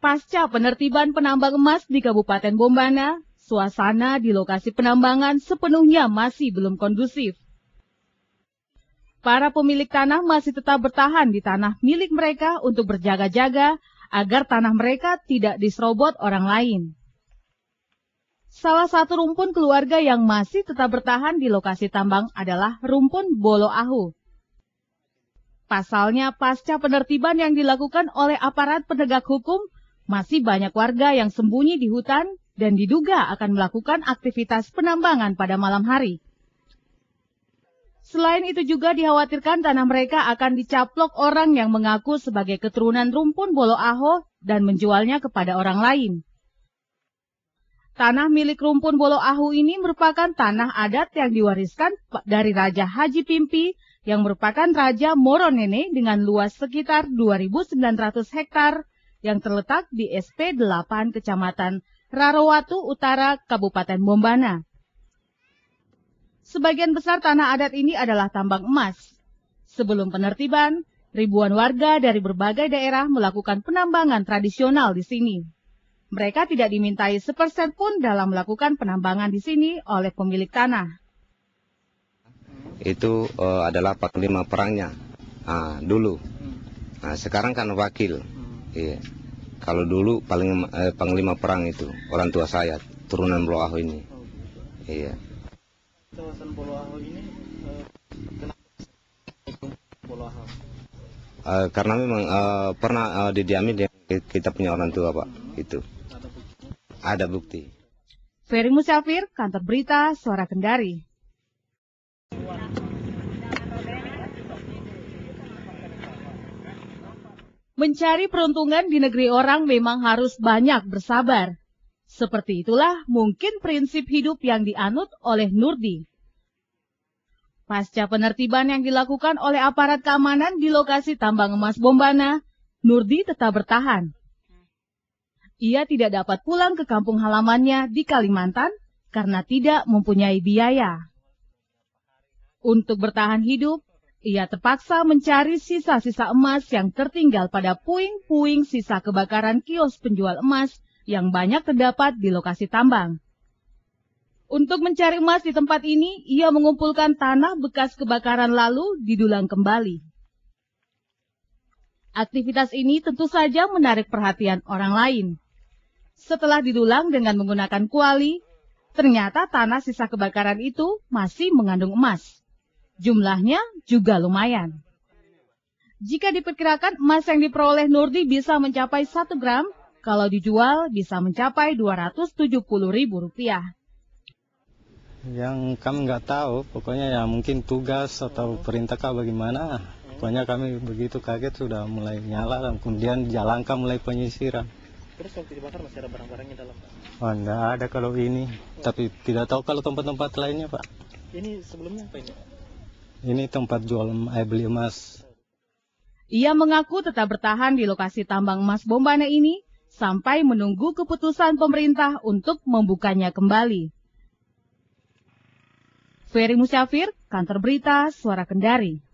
Pasca penertiban penambang emas di Kabupaten Bombana, suasana di lokasi penambangan sepenuhnya masih belum kondusif. Para pemilik tanah masih tetap bertahan di tanah milik mereka untuk berjaga-jaga agar tanah mereka tidak diserobot orang lain. Salah satu rumpun keluarga yang masih tetap bertahan di lokasi tambang adalah rumpun Bolo Ahu. Pasalnya, pasca penertiban yang dilakukan oleh aparat penegak hukum, masih banyak warga yang sembunyi di hutan dan diduga akan melakukan aktivitas penambangan pada malam hari. Selain itu juga dikhawatirkan tanah mereka akan dicaplok orang yang mengaku sebagai keturunan rumpun Bolo Aho dan menjualnya kepada orang lain. Tanah milik rumpun Bolo Ahu ini merupakan tanah adat yang diwariskan dari Raja Haji Pimpi yang merupakan Raja Moronene dengan luas sekitar 2.900 hektar yang terletak di SP8 Kecamatan Rarowatu Utara, Kabupaten Bombana. Sebagian besar tanah adat ini adalah tambang emas. Sebelum penertiban, ribuan warga dari berbagai daerah melakukan penambangan tradisional di sini. Mereka tidak dimintai sepersen pun dalam melakukan penambangan di sini oleh pemilik tanah itu uh, adalah panglima perangnya nah, dulu. Nah, sekarang kan wakil. Iya. Kalau dulu paling eh, panglima perang itu orang tua saya turunan Bloaho ini. Oh, gitu. Iya. Kawasan Bloaho ini eh, kenapa Eh, karena memang eh, pernah eh, didiami kita punya orang tua pak -hmm. itu. Ada bukti. Ferry Musafir, Kantor Berita, Suara Kendari. Mencari peruntungan di negeri orang memang harus banyak bersabar. Seperti itulah mungkin prinsip hidup yang dianut oleh Nurdi. Pasca penertiban yang dilakukan oleh aparat keamanan di lokasi tambang emas Bombana, Nurdi tetap bertahan. Ia tidak dapat pulang ke kampung halamannya di Kalimantan karena tidak mempunyai biaya. Untuk bertahan hidup, ia terpaksa mencari sisa-sisa emas yang tertinggal pada puing-puing sisa kebakaran kios penjual emas yang banyak terdapat di lokasi tambang. Untuk mencari emas di tempat ini, ia mengumpulkan tanah bekas kebakaran lalu didulang kembali. Aktivitas ini tentu saja menarik perhatian orang lain. Setelah didulang dengan menggunakan kuali, ternyata tanah sisa kebakaran itu masih mengandung emas. Jumlahnya juga lumayan. Jika diperkirakan emas yang diperoleh Nurdi bisa mencapai 1 gram, kalau dijual bisa mencapai Rp270.000. Yang kami nggak tahu, pokoknya ya mungkin tugas atau perintah kah bagaimana. Pokoknya kami begitu kaget sudah mulai nyala dan kemudian jalangka mulai penyisiran. Terus waktu dibakar masih ada barang-barangnya dalam? Oh, enggak ada kalau ini, tapi tidak tahu kalau tempat-tempat lainnya Pak. Ini sebelumnya apa ini? Ini tempat jual air beli emas. Ia mengaku tetap bertahan di lokasi tambang emas Bombana ini sampai menunggu keputusan pemerintah untuk membukanya kembali. Ferry Musyafir, Kantor Berita, Suara Kendari.